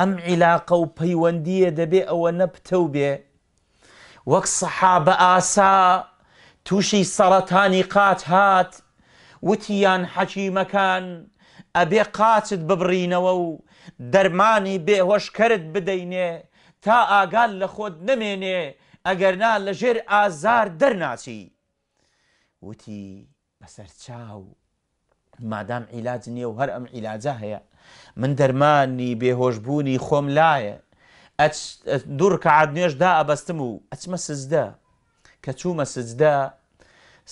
ئەم عیلاقە و پەیوەندیە دەبێ ئەوە نەپتە و بێ وەک سەحا بە ئاسا تووشی سەڵەتانی قات هات وتیان حەکیمەکان ئەبێ قاچت ببڕینەوە و دەرمانی بێهۆشکرت بدەینێ تا ئاگال لە خۆت نمێنێ ئەگەرنا لە ژێر ئازار دەرناچی وتی بەسەر چاو مادام عیلاج نییە و هەر ئەم عیلاجە هەیە من دەرمانی بێهۆشببوونی خۆم لایە دوور کەعاد نوێشدا ئەبەستم و ئەچمە سزدە کە چوومە سزدە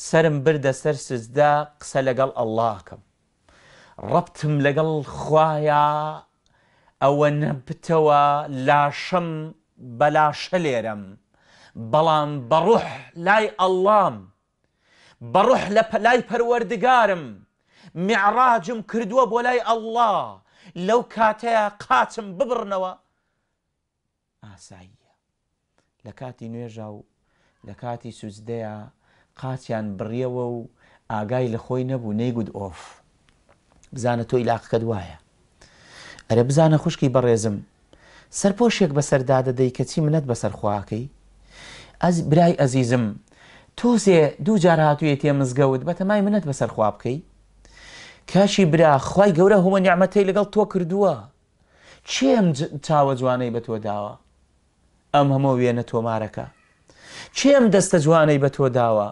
سرم بردە سەر سزدا قسە لەگەڵ ئەللاکەم ڕەبتم لەگەڵ خوایە ئەوە نەبتەوە لاشەم بەلاشە لێرم بەڵام بەڕوح لای ئەلام بەڕوح لە پەلای پەروەردگارم معراجم کردووە بۆ لای ئەله لەو کاتەیە قاچم ببڕنەوە ئاساییە لە کاتی نوێژە و لە کاتی سوزدەیە قاچیان بڕیەوە و ئاگای لە خۆی نەبوو نەیگوت ئۆف بزانە تۆی لاقکە دوایە ئەرە بزانە خوشکی بەڕێزم سەرپۆشێک بەسەردا دەدەی کەچی منەت بەسەر خواکەی ئەز برای ئەزیزم تۆسێ دوو جار هاتوویە تێ مزگەوت بە تەمای منەت بەسەر خواب بکەی کاشی برا خی گەورە هەمە نیعممەەی لەگەڵ تۆ کردووە چێم چاوە جوانەی بە تۆ داوە ئەم هەموو وێنە تۆمارەکە چێم دەستە جوانەی بە تۆ داوە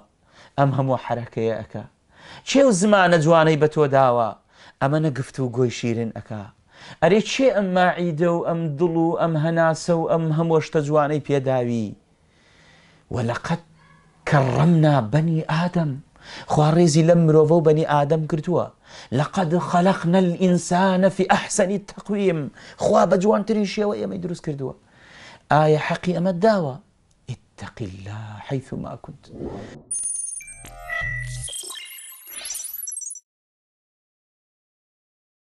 ئەم هەموو حرەکەیە ئەەکە چێو زمانە جوانەی بە تۆ داوە ئەمە نەگفت و گۆی شیرن ئەەکە ئەرێ چێ ئەم ماعیدە و ئەم دڵ و ئەم هەناسە و ئەم هەمۆشتە جوانەی پێداوی وە لەقەت کە ڕەمنا بەنی ئادەم خوارێزی لم روفو بني آدم كرتوا لقد خلقنا الإنسان في أحسن التقويم تەقویم خوا بە جوانترین شێوە ئێمەی دروست کردووە ئایا آية حەقی ئەمە داوە اتقي الله حيثما كنت